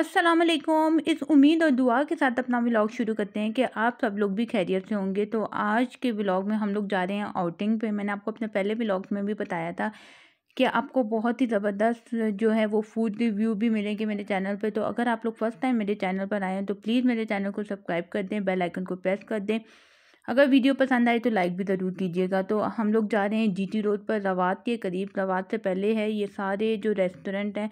असलम इस उम्मीद और दुआ के साथ अपना व्लॉग शुरू करते हैं कि आप सब लोग भी खैरियत से होंगे तो आज के व्लॉग में हम लोग जा रहे हैं आउटिंग पे मैंने आपको अपने पहले व्लॉग में भी बताया था कि आपको बहुत ही ज़बरदस्त जो है वो फूड रिव्यू भी मिलेंगे मेरे चैनल पे तो अगर आप लोग फर्स्ट टाइम मेरे चैनल पर आए हैं तो प्लीज़ मेरे चैनल को सब्सक्राइब कर दें बेल आइकन को प्रेस कर दें अगर वीडियो पसंद आए तो लाइक भी ज़रूर कीजिएगा तो हम लोग जा रहे हैं टी रोड पर रवात के करीब रवात से पहले है ये सारे जो रेस्टोरेंट हैं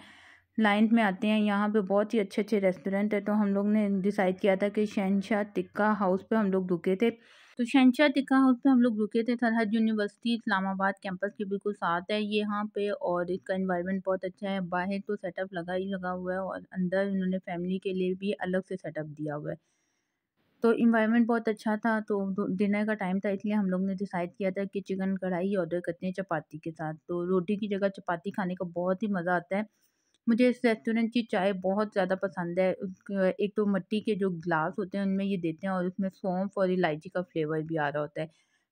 लाइन में आते हैं यहाँ पे बहुत ही अच्छे अच्छे रेस्टोरेंट है तो हम लोग ने डिसाइड किया था कि शहनशाह टिक्का हाउस पे हम लोग रुके थे तो शहनशाह टिक्का हाउस पे हम लोग रुके थे सरहद यूनिवर्सिटी इस्लामाबाद कैंपस के बिल्कुल साथ है ये यहाँ पे और इसका इन्वायरमेंट बहुत अच्छा है बाहर तो सेटअप लगा ही लगा हुआ है और अंदर इन्होंने फैमिली के लिए भी अलग से सेटअप दिया हुआ है तो इन्वायरमेंट बहुत अच्छा था तो डिनर का टाइम था इसलिए हम लोग ने डिसाइड किया था कि चिकन कढ़ाई ऑर्डर करते हैं चपाती के साथ तो रोटी की जगह चपाती खाने का बहुत ही मज़ा आता है मुझे इस रेस्टोरेंट की चाय बहुत ज़्यादा पसंद है एक तो मिट्टी के जो ग्लास होते हैं उनमें ये देते हैं और उसमें सौंफ और इलायची का फ्लेवर भी आ रहा होता है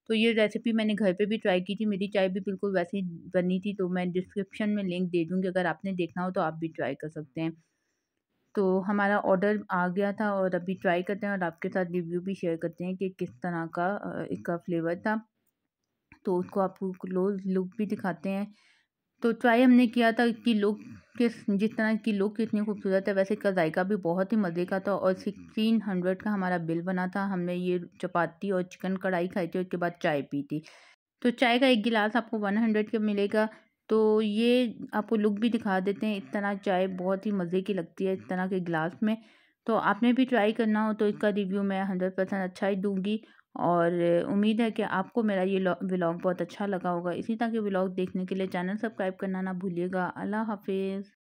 तो ये रेसिपी मैंने घर पे भी ट्राई की थी मेरी चाय भी बिल्कुल वैसे ही बनी थी तो मैं डिस्क्रिप्शन में लिंक दे दूँगी अगर आपने देखना हो तो आप भी ट्राई कर सकते हैं तो हमारा ऑर्डर आ गया था और अभी ट्राई करते हैं और आपके साथ रिव्यू भी शेयर करते हैं कि किस तरह का इसका फ्लेवर था तो उसको आपको क्लोज लुक भी दिखाते हैं तो ट्राई हमने किया था कि लोग किस जिस तरह की लुक कितनी खूबसूरत है वैसे इसका जायका भी बहुत ही मज़े का था और सिक्सटीन हंड्रेड का हमारा बिल बना था हमने ये चपाती और चिकन कढ़ाई खाई थी उसके बाद चाय पी थी तो चाय का एक गिलास आपको वन हंड्रेड का मिलेगा तो ये आपको लुक भी दिखा देते हैं इस तरह चाय बहुत ही मज़े की लगती है इस तरह के गिलास में तो आपने भी ट्राई करना हो तो इसका रिव्यू मैं हंड्रेड परसेंट अच्छा ही दूँगी और उम्मीद है कि आपको मेरा ये व्लॉग बहुत अच्छा लगा होगा इसी तरह के व्लॉग देखने के लिए चैनल सब्सक्राइब करना ना भूलिएगा अल्लाह हाफिज़